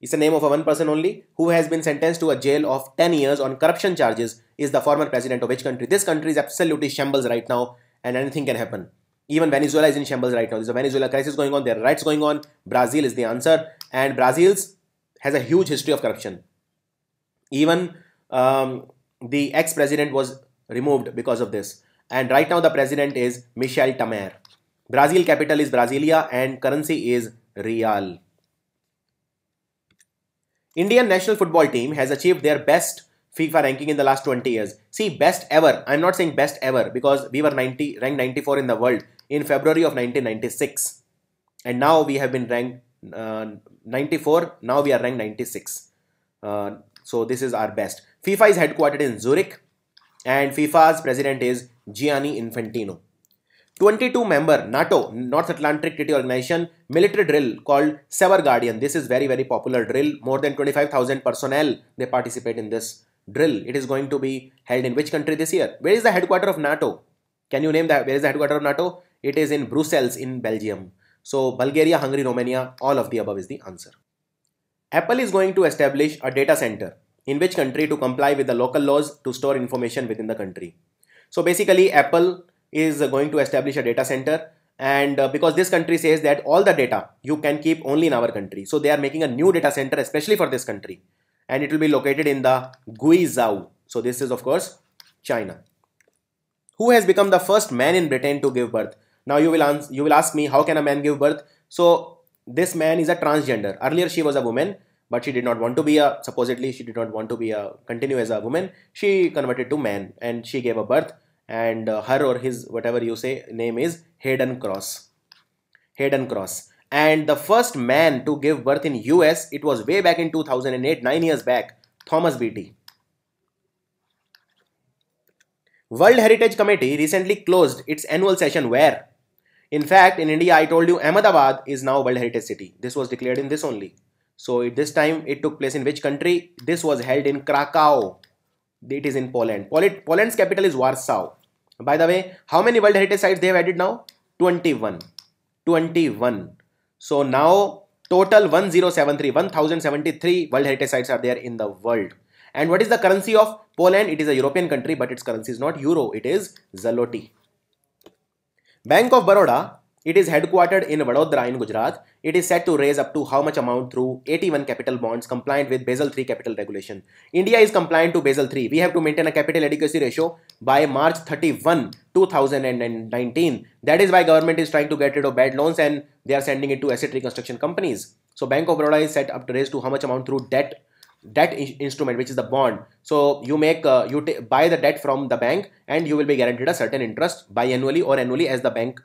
is the name of a one person only who has been sentenced to a jail of 10 years on corruption charges is the former president of which country? This country is absolutely shambles right now and anything can happen. Even Venezuela is in shambles right now. There's a Venezuela crisis going on, there are riots going on. Brazil is the answer and Brazil's has a huge history of corruption. Even um, the ex-president was removed because of this. And right now the president is Michel Temer. Brazil capital is Brasilia and currency is Real. Indian national football team has achieved their best FIFA ranking in the last 20 years. See, best ever. I'm not saying best ever because we were 90, ranked 94 in the world in February of 1996. And now we have been ranked uh, 94 now we are ranked 96 uh, so this is our best FIFA is headquartered in Zurich and FIFA's president is Gianni Infantino 22 member NATO North Atlantic Treaty Organization military drill called Sever Guardian. This is very very popular drill. More than 25,000 personnel they participate in this drill. It is going to be held in which country this year? Where is the headquarters of NATO? Can you name that? Where is the headquarters of NATO? It is in Brussels in Belgium. So Bulgaria, Hungary, Romania, all of the above is the answer. Apple is going to establish a data center in which country to comply with the local laws to store information within the country. So basically Apple is going to establish a data center and uh, because this country says that all the data you can keep only in our country. So they are making a new data center especially for this country and it will be located in the Guizhou. So this is of course China. Who has become the first man in Britain to give birth? Now you will, you will ask me, how can a man give birth? So this man is a transgender. Earlier she was a woman, but she did not want to be a, supposedly she did not want to be a, continue as a woman. She converted to man and she gave a birth and uh, her or his, whatever you say, name is Hayden Cross. Hayden Cross. And the first man to give birth in US, it was way back in 2008, nine years back, Thomas Beatty. World Heritage Committee recently closed its annual session where in fact, in India, I told you Ahmedabad is now World Heritage City. This was declared in this only. So this time it took place in which country? This was held in Krakow. It is in Poland. Poland's capital is Warsaw. By the way, how many World Heritage Sites they have added now? 21. 21. So now total 1073, 1073 World Heritage Sites are there in the world. And what is the currency of Poland? It is a European country, but its currency is not euro, it is zloty. Bank of Baroda, it is headquartered in Vadodara in Gujarat. It is set to raise up to how much amount through 81 capital bonds compliant with Basel III capital regulation. India is compliant to Basel III. We have to maintain a capital adequacy ratio by March 31, 2019. That is why government is trying to get rid of bad loans and they are sending it to asset reconstruction companies. So Bank of Baroda is set up to raise to how much amount through debt debt instrument which is the bond so you make uh, you buy the debt from the bank and you will be guaranteed a certain interest biannually or annually as the bank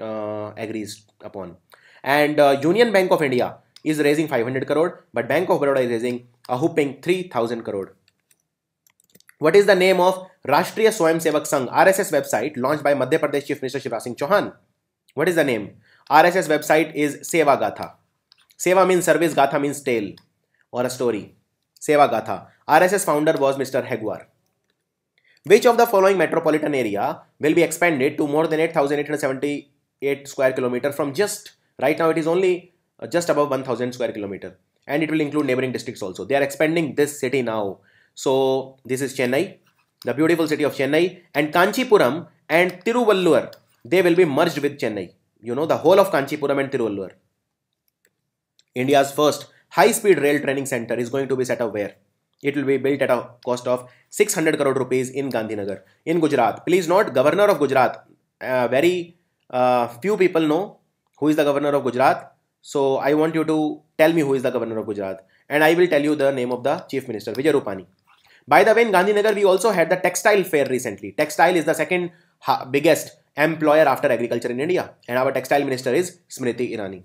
uh, agrees upon and uh, union bank of india is raising 500 crore but bank of baroda is raising a whopping 3000 crore what is the name of rashtriya Sevak Sang? rss website launched by madhya pradesh chief minister shivraj singh chauhan what is the name rss website is seva gatha seva means service gatha means tale or a story Seva Gatha. RSS founder was Mr. Hegwar. Which of the following metropolitan area will be expanded to more than 8,878 square kilometer from just right now it is only uh, just above 1,000 square kilometer and it will include neighboring districts also. They are expanding this city now. So this is Chennai, the beautiful city of Chennai and Kanchipuram and Tiruvallur. They will be merged with Chennai. You know the whole of Kanchipuram and Tiruvallur. India's first high-speed rail training center is going to be set up where? It will be built at a cost of 600 crore rupees in Gandhinagar, in Gujarat. Please note, governor of Gujarat, uh, very uh, few people know who is the governor of Gujarat. So I want you to tell me who is the governor of Gujarat. And I will tell you the name of the chief minister, Vijay Rupani. By the way, in Gandhinagar, we also had the textile fair recently. Textile is the second biggest employer after agriculture in India. And our textile minister is Smriti Irani.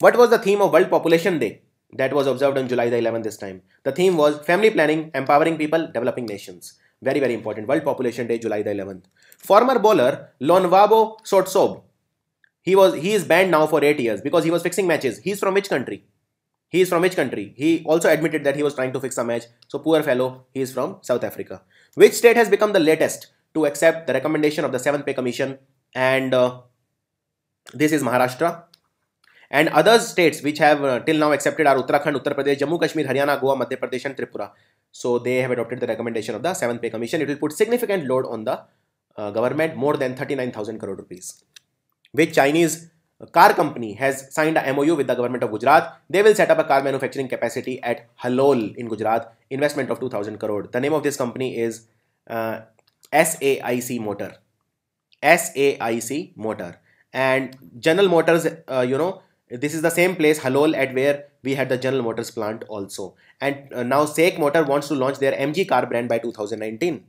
What was the theme of World Population Day that was observed on July the 11th this time? The theme was family planning, empowering people, developing nations. Very, very important. World Population Day, July the 11th. Former bowler Lonwabo Sotsob. He was he is banned now for eight years because he was fixing matches. He is from which country? He is from which country? He also admitted that he was trying to fix a match. So poor fellow, he is from South Africa. Which state has become the latest to accept the recommendation of the 7th Pay Commission? And uh, this is Maharashtra. And other states which have uh, till now accepted are Uttarakhand, Uttar Pradesh, Jammu, Kashmir, Haryana, Goa, Madhya Pradesh and Tripura. So they have adopted the recommendation of the 7th Pay Commission. It will put significant load on the uh, government more than 39,000 crore rupees. Which Chinese car company has signed a MOU with the government of Gujarat. They will set up a car manufacturing capacity at Halol in Gujarat. Investment of 2000 crore. The name of this company is uh, SAIC Motor. SAIC Motor. And General Motors, uh, you know, this is the same place halol at where we had the general motors plant also and uh, now sek motor wants to launch their mg car brand by 2019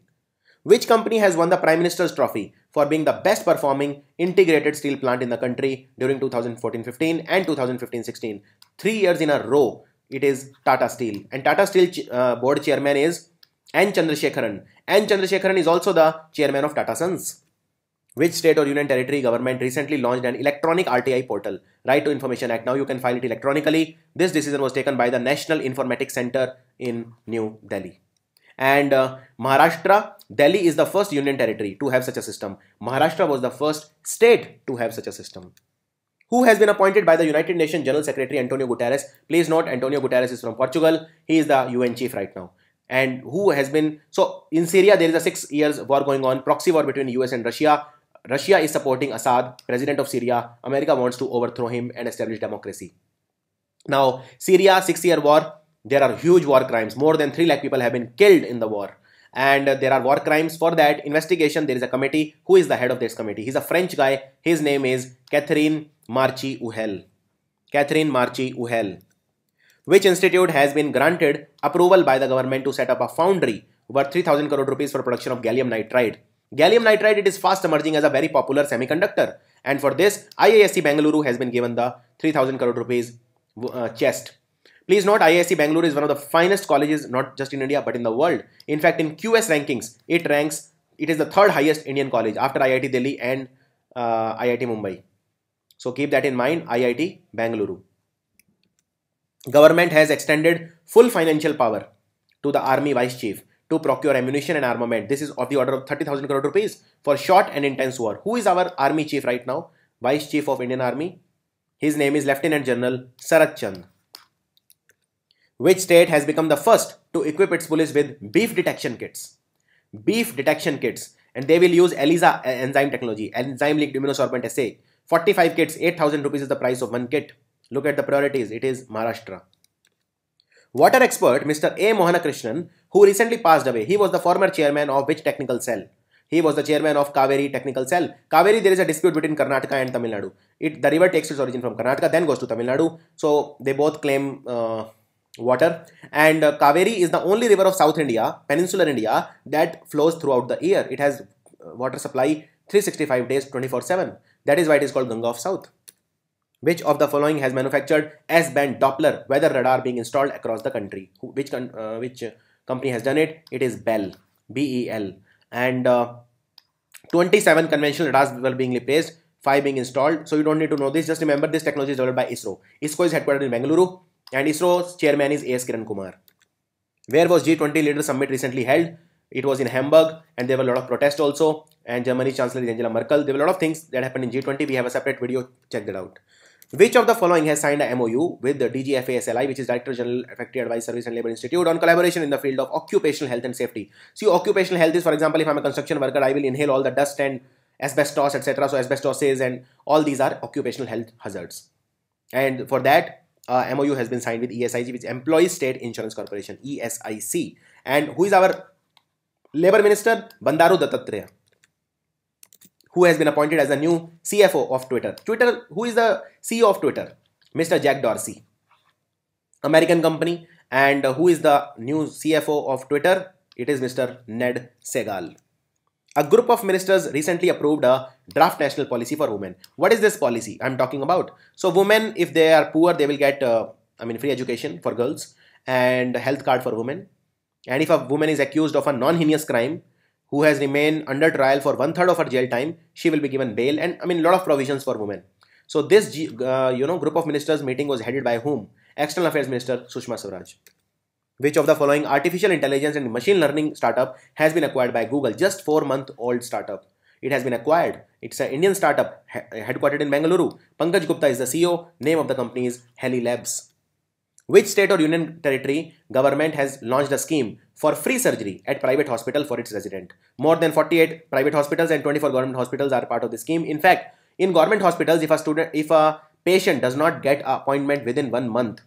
which company has won the prime minister's trophy for being the best performing integrated steel plant in the country during 2014-15 and 2015-16 3 years in a row it is tata steel and tata steel uh, board chairman is n chandrasekharan n chandrasekharan is also the chairman of tata sons which state or union territory government recently launched an electronic RTI portal, Right to Information Act? Now you can file it electronically. This decision was taken by the National Informatics Center in New Delhi. And uh, Maharashtra, Delhi is the first union territory to have such a system. Maharashtra was the first state to have such a system who has been appointed by the United Nations General Secretary Antonio Guterres. Please note, Antonio Guterres is from Portugal. He is the UN chief right now. And who has been so in Syria? There is a six years war going on, proxy war between US and Russia. Russia is supporting Assad, president of Syria. America wants to overthrow him and establish democracy. Now, Syria, six year war. There are huge war crimes. More than 3 lakh people have been killed in the war. And there are war crimes. For that investigation, there is a committee. Who is the head of this committee? He's a French guy. His name is Catherine Marchi Uhel. Catherine Marchi Uhel. Which institute has been granted approval by the government to set up a foundry worth 3000 crore rupees for production of gallium nitride Gallium nitride it is fast emerging as a very popular semiconductor and for this IISc Bangalore has been given the 3000 crore rupees uh, chest. Please note IISc Bangalore is one of the finest colleges not just in India but in the world. In fact in QS rankings it ranks it is the third highest Indian college after IIT Delhi and uh, IIT Mumbai. So keep that in mind IIT Bangalore. Government has extended full financial power to the army vice chief to procure ammunition and armament. This is of the order of 30,000 crore rupees for short and intense war. Who is our army chief right now? Vice Chief of Indian Army. His name is Lieutenant General Sarat Chand. Which state has become the first to equip its police with beef detection kits? Beef detection kits. And they will use ELISA uh, enzyme technology, enzyme linked immunosorbent assay. 45 kits, 8000 rupees is the price of one kit. Look at the priorities. It is Maharashtra. Water expert Mr. A. Mohanakrishnan, who recently passed away, he was the former chairman of which technical cell? He was the chairman of Kaveri Technical Cell. Kaveri, there is a dispute between Karnataka and Tamil Nadu. It, the river takes its origin from Karnataka, then goes to Tamil Nadu. So they both claim uh, water. And uh, Kaveri is the only river of South India, peninsular India, that flows throughout the year. It has uh, water supply 365 days, 24/7. That is why it is called Ganga of South. Which of the following has manufactured S-band Doppler weather radar being installed across the country? Uh, which uh, which company has done it? It is Bell, B-E-L. And uh, 27 conventional radars were being replaced, 5 being installed. So you don't need to know this. Just remember this technology is developed by ISRO. ISRO is headquartered in Bengaluru and ISRO's chairman is A.S. Kiran Kumar. Where was G20 Leader Summit recently held? It was in Hamburg and there were a lot of protests also and Germany's Chancellor Angela Merkel. There were a lot of things that happened in G20. We have a separate video. Check that out. Which of the following has signed a MOU with the DGFASLI, which is Director General Factory Advice Service and Labor Institute, on collaboration in the field of occupational health and safety? See, occupational health is, for example, if I'm a construction worker, I will inhale all the dust and asbestos, etc. So, asbestosis and all these are occupational health hazards. And for that, uh, MOU has been signed with ESIC, which is Employee State Insurance Corporation, ESIC. And who is our Labor Minister? Bandaru Dattatreya who has been appointed as the new CFO of Twitter. Twitter, who is the CEO of Twitter? Mr. Jack Dorsey, American company. And who is the new CFO of Twitter? It is Mr. Ned Segal. A group of ministers recently approved a draft national policy for women. What is this policy I'm talking about? So women, if they are poor, they will get, uh, I mean, free education for girls and health card for women. And if a woman is accused of a non-heinous crime, who has remained under trial for one third of her jail time, she will be given bail, and I mean, a lot of provisions for women. So this, uh, you know, group of ministers meeting was headed by whom? External Affairs Minister Sushma Swaraj. Which of the following artificial intelligence and machine learning startup has been acquired by Google? Just four month old startup. It has been acquired. It's an Indian startup headquartered in Bangalore. Pankaj Gupta is the CEO. Name of the company is Heli Labs. Which state or union territory government has launched a scheme for free surgery at private hospital for its resident? More than 48 private hospitals and 24 government hospitals are part of the scheme. In fact, in government hospitals, if a student, if a patient does not get an appointment within one month,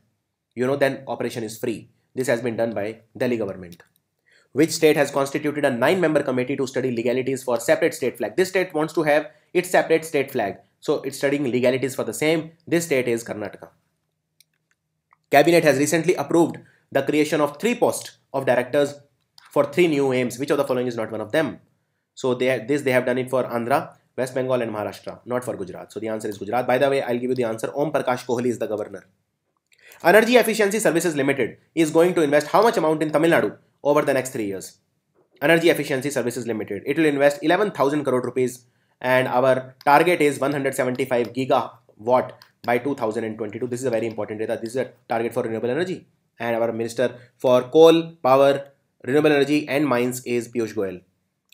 you know, then operation is free. This has been done by Delhi government. Which state has constituted a nine-member committee to study legalities for separate state flag? This state wants to have its separate state flag. So it's studying legalities for the same. This state is Karnataka. Cabinet has recently approved the creation of three posts of directors for three new aims. Which of the following is not one of them? So they, this they have done it for Andhra, West Bengal and Maharashtra, not for Gujarat. So the answer is Gujarat. By the way, I'll give you the answer. Om Prakash Kohli is the governor. Energy Efficiency Services Limited is going to invest how much amount in Tamil Nadu over the next three years? Energy Efficiency Services Limited. It will invest 11,000 crore rupees and our target is 175 gigawatt by 2022. This is a very important data. This is a target for renewable energy. And our minister for coal, power, renewable energy and mines is Piyush Goyal.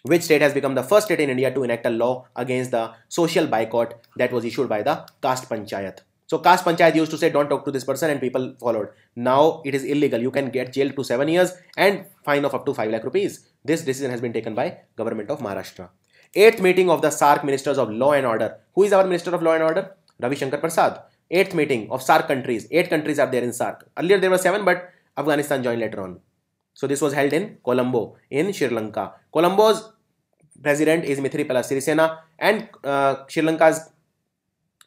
Which state has become the first state in India to enact a law against the social boycott that was issued by the caste panchayat. So caste panchayat used to say don't talk to this person and people followed. Now it is illegal. You can get jailed to 7 years and fine of up to 5 lakh rupees. This decision has been taken by government of Maharashtra. Eighth meeting of the SARC ministers of law and order. Who is our minister of law and order? Ravi Shankar Prasad. Eighth meeting of SARC countries. Eight countries are there in SARC. Earlier there were seven, but Afghanistan joined later on. So this was held in Colombo in Sri Lanka. Colombo's president is Mithripala Sirisena and uh, Sri Lanka's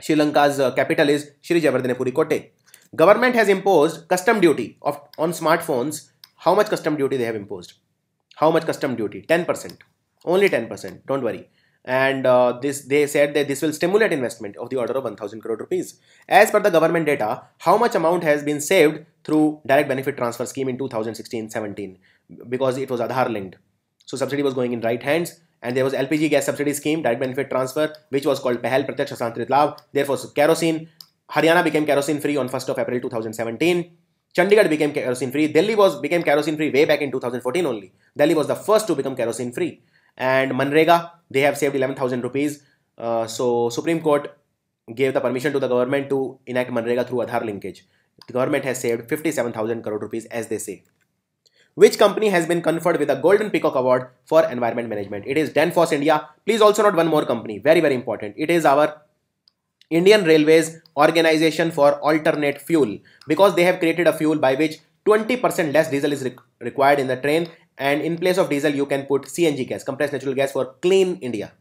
Sri Lanka's uh, capital is Sri Javardhanepuri Kotte. Government has imposed custom duty of on smartphones. How much custom duty they have imposed? How much custom duty? 10%. Only 10%. Don't worry and uh, this they said that this will stimulate investment of the order of 1000 crore rupees as per the government data how much amount has been saved through direct benefit transfer scheme in 2016-17 because it was aadhar linked so subsidy was going in right hands and there was lpg gas subsidy scheme direct benefit transfer which was called pehal pratyaksha santrit labh therefore kerosene haryana became kerosene free on 1st of april 2017 Chandigarh became kerosene free. Delhi was became kerosene free way back in 2014 only. Delhi was the first to become kerosene free and Manrega, they have saved 11,000 rupees. Uh, so Supreme Court gave the permission to the government to enact Manrega through Aadhaar linkage. The government has saved 57,000 crore rupees as they say. Which company has been conferred with a Golden Peacock Award for Environment Management? It is Danfoss India. Please also note one more company. Very, very important. It is our Indian Railways Organization for Alternate Fuel because they have created a fuel by which 20% less diesel is re required in the train and in place of diesel you can put CNG gas, compressed natural gas for clean India.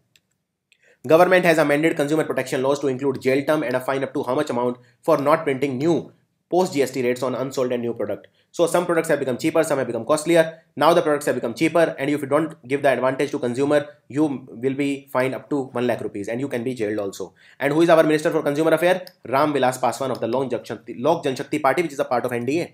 Government has amended consumer protection laws to include jail term and a fine up to how much amount for not printing new post GST rates on unsold and new product. So some products have become cheaper, some have become costlier. Now the products have become cheaper and if you don't give the advantage to consumer, you will be fined up to 1 lakh rupees and you can be jailed also. And who is our Minister for Consumer Affairs? Ram Vilas Paswan of the Lok Janshakti, Lok Party which is a part of NDA.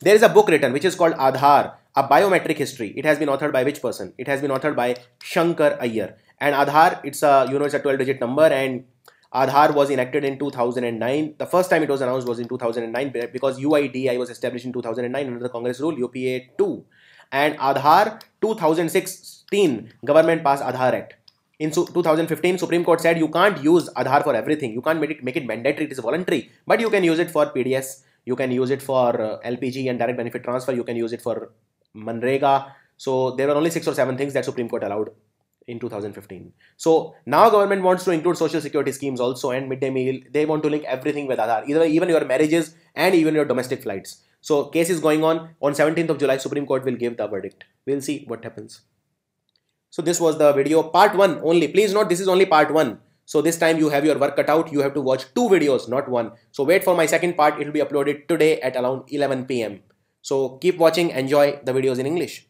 There is a book written which is called Aadhaar, a biometric history, it has been authored by which person? It has been authored by Shankar Ayer. And Aadhaar, it's a, you know, it's a 12 digit number and Aadhaar was enacted in 2009. The first time it was announced was in 2009 because UIDI was established in 2009 under the Congress rule UPA 2. And Aadhaar 2016 government passed Aadhaar Act. In 2015, Supreme Court said you can't use Aadhaar for everything. You can't make it, make it mandatory. It is voluntary, but you can use it for PDS. You can use it for uh, LPG and direct benefit transfer. You can use it for Manrega. So there were only six or seven things that Supreme Court allowed in 2015. So now government wants to include social security schemes also and midday meal. They want to link everything with Aadhaar, either even your marriages and even your domestic flights. So case is going on. On 17th of July, Supreme Court will give the verdict. We'll see what happens. So this was the video part one only. Please note this is only part one. So this time you have your work cut out. You have to watch two videos, not one. So wait for my second part. It will be uploaded today at around 11 p.m. So keep watching, enjoy the videos in English.